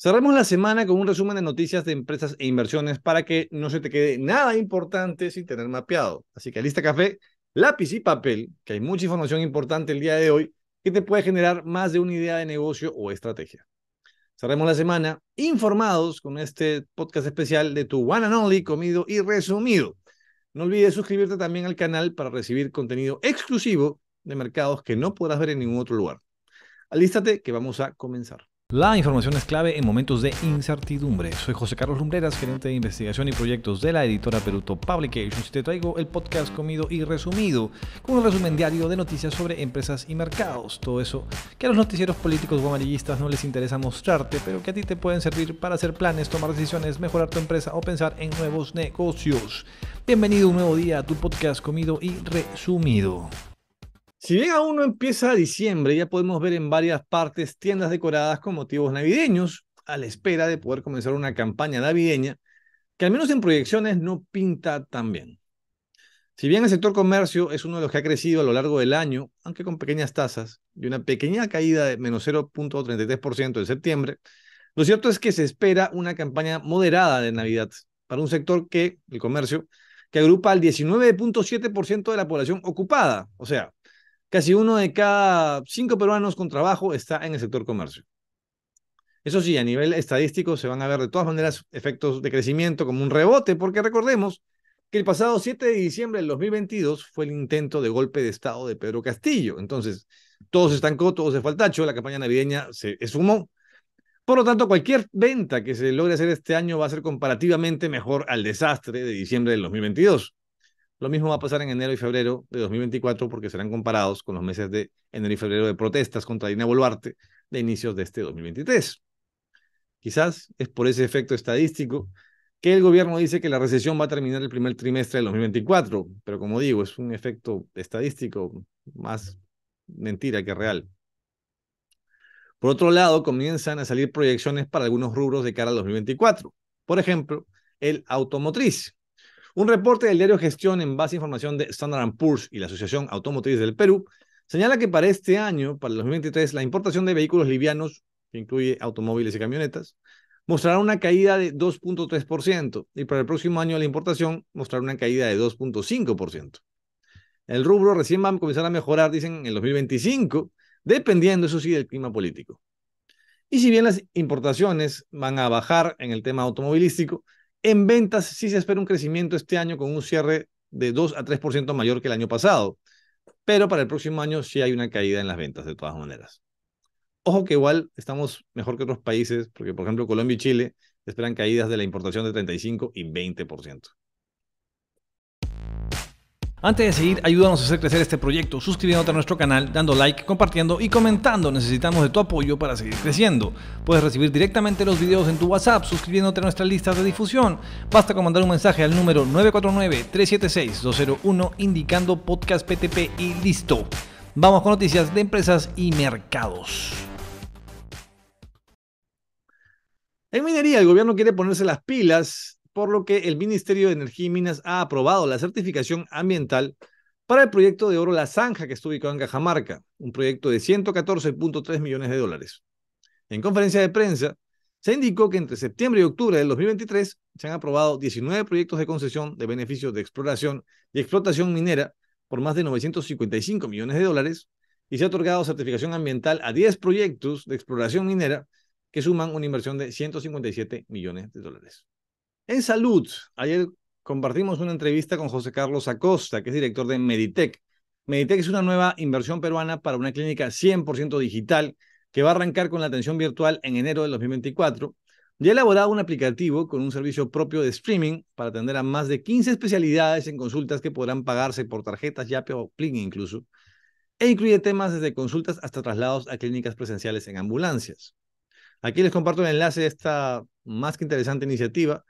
Cerramos la semana con un resumen de noticias de empresas e inversiones para que no se te quede nada importante sin tener mapeado. Así que lista café, lápiz y papel, que hay mucha información importante el día de hoy que te puede generar más de una idea de negocio o estrategia. Cerremos la semana informados con este podcast especial de tu One and Only comido y resumido. No olvides suscribirte también al canal para recibir contenido exclusivo de mercados que no podrás ver en ningún otro lugar. Alístate que vamos a comenzar. La información es clave en momentos de incertidumbre. Soy José Carlos Lumbreras, gerente de investigación y proyectos de la editora Peruto Publications. Te traigo el podcast comido y resumido, con un resumen diario de noticias sobre empresas y mercados. Todo eso que a los noticieros políticos o amarillistas no les interesa mostrarte, pero que a ti te pueden servir para hacer planes, tomar decisiones, mejorar tu empresa o pensar en nuevos negocios. Bienvenido un nuevo día a tu podcast comido y resumido. Si bien aún no empieza diciembre, ya podemos ver en varias partes tiendas decoradas con motivos navideños, a la espera de poder comenzar una campaña navideña que al menos en proyecciones no pinta tan bien. Si bien el sector comercio es uno de los que ha crecido a lo largo del año, aunque con pequeñas tasas y una pequeña caída de menos 0.33% en septiembre, lo cierto es que se espera una campaña moderada de Navidad para un sector que, el comercio, que agrupa al 19.7% de la población ocupada, o sea, Casi uno de cada cinco peruanos con trabajo está en el sector comercio. Eso sí, a nivel estadístico se van a ver de todas maneras efectos de crecimiento como un rebote, porque recordemos que el pasado 7 de diciembre del 2022 fue el intento de golpe de Estado de Pedro Castillo. Entonces, todos estancó, todo se fue la campaña navideña se esfumó. Por lo tanto, cualquier venta que se logre hacer este año va a ser comparativamente mejor al desastre de diciembre del 2022. Lo mismo va a pasar en enero y febrero de 2024 porque serán comparados con los meses de enero y febrero de protestas contra Dina Boluarte de inicios de este 2023. Quizás es por ese efecto estadístico que el gobierno dice que la recesión va a terminar el primer trimestre de 2024, pero como digo, es un efecto estadístico más mentira que real. Por otro lado, comienzan a salir proyecciones para algunos rubros de cara al 2024. Por ejemplo, el automotriz, un reporte del diario Gestión en base a información de Standard Poor's y la Asociación Automotriz del Perú señala que para este año, para el 2023, la importación de vehículos livianos, que incluye automóviles y camionetas, mostrará una caída de 2.3% y para el próximo año la importación mostrará una caída de 2.5%. El rubro recién va a comenzar a mejorar, dicen, en el 2025, dependiendo, eso sí, del clima político. Y si bien las importaciones van a bajar en el tema automovilístico, en ventas sí se espera un crecimiento este año con un cierre de 2 a 3% mayor que el año pasado, pero para el próximo año sí hay una caída en las ventas de todas maneras. Ojo que igual estamos mejor que otros países, porque por ejemplo Colombia y Chile esperan caídas de la importación de 35 y 20%. Antes de seguir, ayúdanos a hacer crecer este proyecto suscribiéndote a nuestro canal, dando like, compartiendo y comentando. Necesitamos de tu apoyo para seguir creciendo. Puedes recibir directamente los videos en tu WhatsApp suscribiéndote a nuestra lista de difusión. Basta con mandar un mensaje al número 949-376-201 indicando podcast PTP y listo. Vamos con noticias de empresas y mercados. En minería, el gobierno quiere ponerse las pilas por lo que el Ministerio de Energía y Minas ha aprobado la certificación ambiental para el proyecto de oro La Zanja, que está ubicado en Cajamarca, un proyecto de 114.3 millones de dólares. En conferencia de prensa, se indicó que entre septiembre y octubre del 2023 se han aprobado 19 proyectos de concesión de beneficios de exploración y explotación minera por más de 955 millones de dólares y se ha otorgado certificación ambiental a 10 proyectos de exploración minera que suman una inversión de 157 millones de dólares. En salud, ayer compartimos una entrevista con José Carlos Acosta, que es director de Meditech. Meditec es una nueva inversión peruana para una clínica 100% digital que va a arrancar con la atención virtual en enero del 2024 Ya ha elaborado un aplicativo con un servicio propio de streaming para atender a más de 15 especialidades en consultas que podrán pagarse por tarjetas, Yape o Plin incluso, e incluye temas desde consultas hasta traslados a clínicas presenciales en ambulancias. Aquí les comparto el enlace de esta más que interesante iniciativa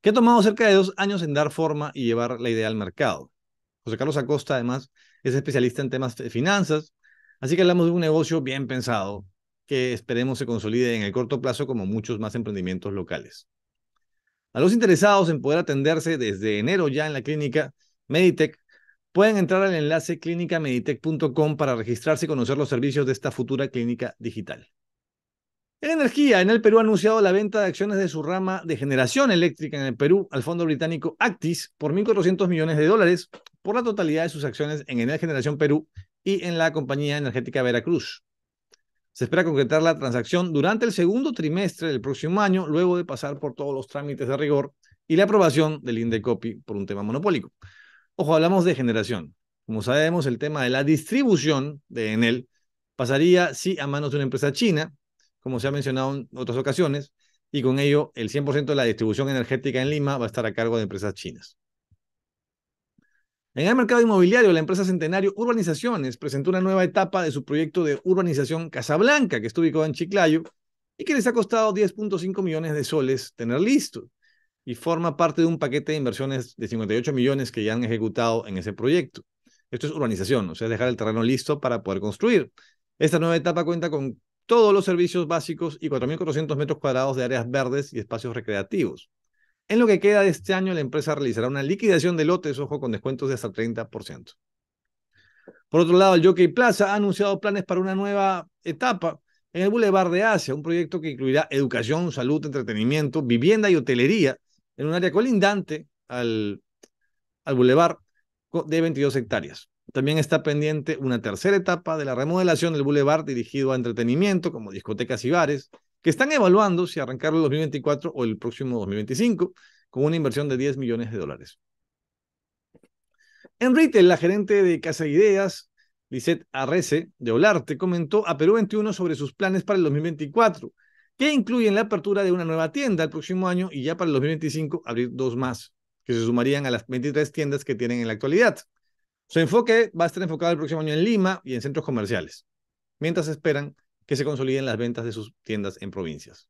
que ha tomado cerca de dos años en dar forma y llevar la idea al mercado. José Carlos Acosta, además, es especialista en temas de finanzas, así que hablamos de un negocio bien pensado que esperemos se consolide en el corto plazo como muchos más emprendimientos locales. A los interesados en poder atenderse desde enero ya en la clínica Meditech, pueden entrar al enlace clínicameditech.com para registrarse y conocer los servicios de esta futura clínica digital. En energía, Enel Perú ha anunciado la venta de acciones de su rama de generación eléctrica en el Perú al fondo británico Actis por 1.400 millones de dólares por la totalidad de sus acciones en Enel Generación Perú y en la compañía energética Veracruz. Se espera concretar la transacción durante el segundo trimestre del próximo año, luego de pasar por todos los trámites de rigor y la aprobación del Indecopi por un tema monopólico. Ojo, hablamos de generación. Como sabemos, el tema de la distribución de Enel pasaría sí a manos de una empresa china, como se ha mencionado en otras ocasiones, y con ello el 100% de la distribución energética en Lima va a estar a cargo de empresas chinas. En el mercado inmobiliario, la empresa Centenario Urbanizaciones presentó una nueva etapa de su proyecto de urbanización Casablanca, que está ubicado en Chiclayo y que les ha costado 10.5 millones de soles tener listo y forma parte de un paquete de inversiones de 58 millones que ya han ejecutado en ese proyecto. Esto es urbanización, o sea, dejar el terreno listo para poder construir. Esta nueva etapa cuenta con todos los servicios básicos y 4.400 metros cuadrados de áreas verdes y espacios recreativos. En lo que queda de este año, la empresa realizará una liquidación de lotes, ojo, con descuentos de hasta 30%. Por otro lado, el Jockey Plaza ha anunciado planes para una nueva etapa en el Boulevard de Asia, un proyecto que incluirá educación, salud, entretenimiento, vivienda y hotelería en un área colindante al, al Boulevard de 22 hectáreas. También está pendiente una tercera etapa de la remodelación del bulevar dirigido a entretenimiento como discotecas y bares, que están evaluando si arrancarlo el 2024 o el próximo 2025, con una inversión de 10 millones de dólares. En retail, la gerente de Casa Ideas, Lisette Arrece, de Olarte, comentó a Perú 21 sobre sus planes para el 2024, que incluyen la apertura de una nueva tienda el próximo año y ya para el 2025 abrir dos más, que se sumarían a las 23 tiendas que tienen en la actualidad. Su enfoque va a estar enfocado el próximo año en Lima y en centros comerciales, mientras esperan que se consoliden las ventas de sus tiendas en provincias.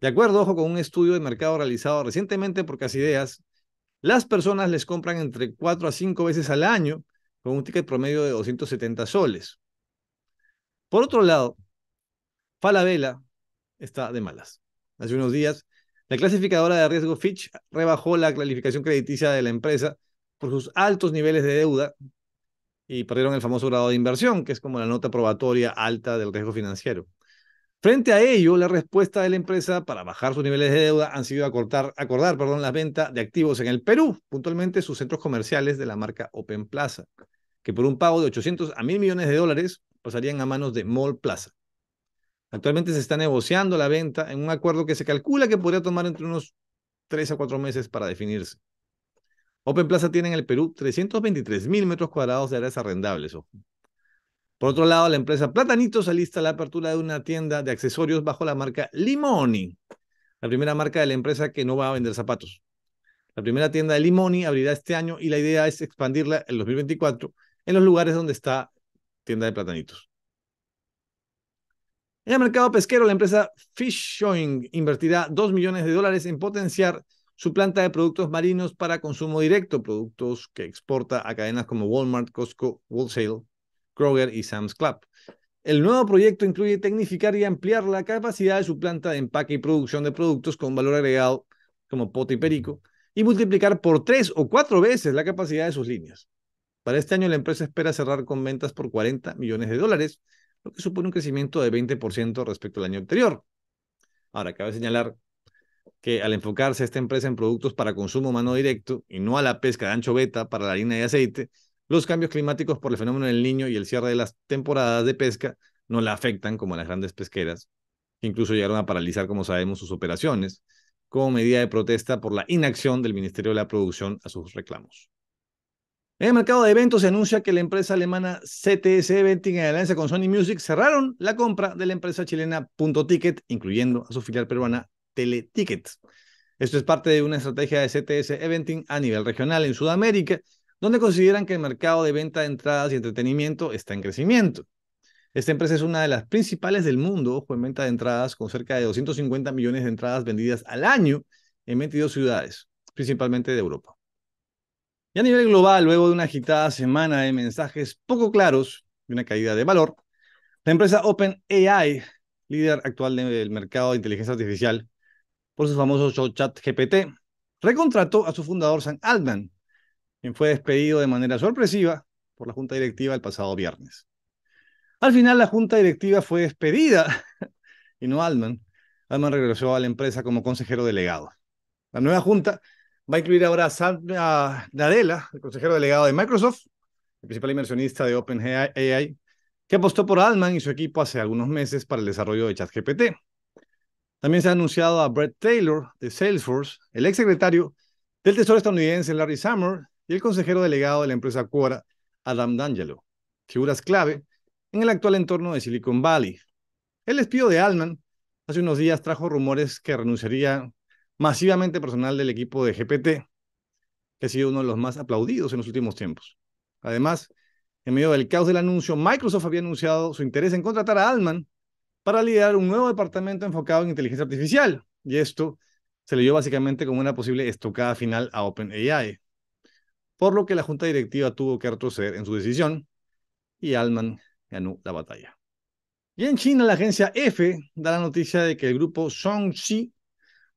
De acuerdo, ojo, con un estudio de mercado realizado recientemente por Casideas, las personas les compran entre 4 a 5 veces al año con un ticket promedio de 270 soles. Por otro lado, Falabella está de malas. Hace unos días, la clasificadora de riesgo Fitch rebajó la calificación crediticia de la empresa por sus altos niveles de deuda y perdieron el famoso grado de inversión, que es como la nota probatoria alta del riesgo financiero. Frente a ello, la respuesta de la empresa para bajar sus niveles de deuda han sido acordar, acordar perdón, la venta de activos en el Perú, puntualmente sus centros comerciales de la marca Open Plaza, que por un pago de 800 a 1.000 millones de dólares pasarían a manos de Mall Plaza. Actualmente se está negociando la venta en un acuerdo que se calcula que podría tomar entre unos 3 a 4 meses para definirse. Open Plaza tiene en el Perú 323.000 mil metros cuadrados de áreas arrendables. Por otro lado, la empresa Platanitos alista la apertura de una tienda de accesorios bajo la marca Limoni, la primera marca de la empresa que no va a vender zapatos. La primera tienda de Limoni abrirá este año y la idea es expandirla en 2024 en los lugares donde está tienda de platanitos. En el mercado pesquero, la empresa Fish Showing invertirá 2 millones de dólares en potenciar su planta de productos marinos para consumo directo, productos que exporta a cadenas como Walmart, Costco, Wholesale, Kroger y Sam's Club. El nuevo proyecto incluye tecnificar y ampliar la capacidad de su planta de empaque y producción de productos con valor agregado como pote y perico y multiplicar por tres o cuatro veces la capacidad de sus líneas. Para este año la empresa espera cerrar con ventas por 40 millones de dólares, lo que supone un crecimiento de 20% respecto al año anterior. Ahora, cabe señalar que al enfocarse esta empresa en productos para consumo humano directo y no a la pesca de beta para la harina y aceite, los cambios climáticos por el fenómeno del niño y el cierre de las temporadas de pesca no la afectan como a las grandes pesqueras, que incluso llegaron a paralizar, como sabemos, sus operaciones, como medida de protesta por la inacción del Ministerio de la Producción a sus reclamos. En el mercado de eventos se anuncia que la empresa alemana CTS Eventing en alianza con Sony Music cerraron la compra de la empresa chilena Punto Ticket, incluyendo a su filial peruana teletickets. Esto es parte de una estrategia de CTS Eventing a nivel regional en Sudamérica, donde consideran que el mercado de venta de entradas y entretenimiento está en crecimiento. Esta empresa es una de las principales del mundo, con en venta de entradas, con cerca de 250 millones de entradas vendidas al año en 22 ciudades, principalmente de Europa. Y a nivel global, luego de una agitada semana de mensajes poco claros y una caída de valor, la empresa OpenAI, líder actual del mercado de inteligencia artificial, por su famoso chat GPT. Recontrató a su fundador Sam Altman, quien fue despedido de manera sorpresiva por la junta directiva el pasado viernes. Al final la junta directiva fue despedida y no Altman. Altman regresó a la empresa como consejero delegado. La nueva junta va a incluir ahora a Sam Nadella, el consejero delegado de Microsoft, el principal inversionista de OpenAI, que apostó por Altman y su equipo hace algunos meses para el desarrollo de ChatGPT. También se ha anunciado a Brett Taylor de Salesforce, el ex secretario del Tesoro estadounidense Larry Summer y el consejero delegado de la empresa Quora, Adam D'Angelo, figuras clave en el actual entorno de Silicon Valley. El despido de Alman hace unos días trajo rumores que renunciaría masivamente personal del equipo de GPT, que ha sido uno de los más aplaudidos en los últimos tiempos. Además, en medio del caos del anuncio, Microsoft había anunciado su interés en contratar a Alman para liderar un nuevo departamento enfocado en inteligencia artificial. Y esto se leyó básicamente como una posible estocada final a OpenAI, por lo que la junta directiva tuvo que retroceder en su decisión y Alman ganó la batalla. Y en China, la agencia F da la noticia de que el grupo Songxi,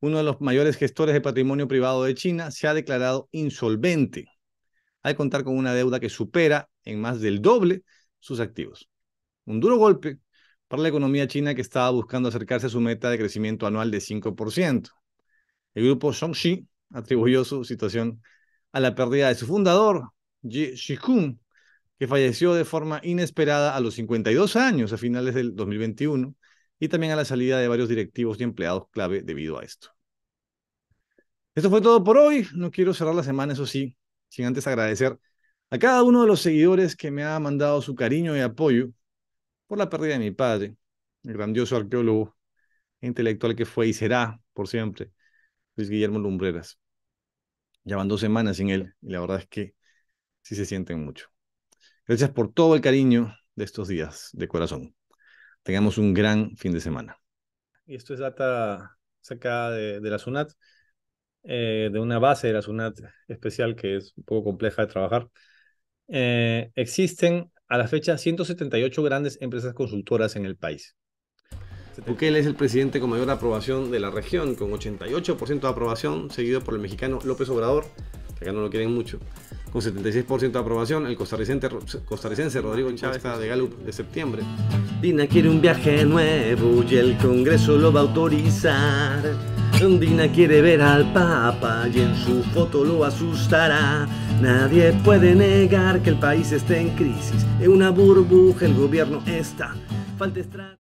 uno de los mayores gestores de patrimonio privado de China, se ha declarado insolvente al contar con una deuda que supera en más del doble sus activos. Un duro golpe para la economía china que estaba buscando acercarse a su meta de crecimiento anual de 5%. El grupo Zhongxi atribuyó su situación a la pérdida de su fundador, Ji Shikun, que falleció de forma inesperada a los 52 años a finales del 2021 y también a la salida de varios directivos y empleados clave debido a esto. Esto fue todo por hoy. No quiero cerrar la semana, eso sí, sin antes agradecer a cada uno de los seguidores que me ha mandado su cariño y apoyo por la pérdida de mi padre, el grandioso arqueólogo e intelectual que fue y será por siempre, Luis Guillermo Lumbreras. Llevan dos semanas sin él y la verdad es que sí se sienten mucho. Gracias por todo el cariño de estos días, de corazón. Tengamos un gran fin de semana. Y esto es data sacada de, la SUNAT. Eh, de una base de la SUNAT especial que es un poco compleja de trabajar, eh, existen a la fecha 178 grandes empresas consultoras en el país. Bukele es el presidente con mayor aprobación de la región, con 88% de aprobación, seguido por el mexicano López Obrador, que acá no lo quieren mucho, con 76% de aprobación, el costarricense, costarricense Rodrigo Chávez de Gallup de septiembre. Dina quiere un viaje nuevo y el Congreso lo va a autorizar. Dina quiere ver al Papa y en su foto lo asustará. Nadie puede negar que el país esté en crisis. En una burbuja el gobierno está. Falta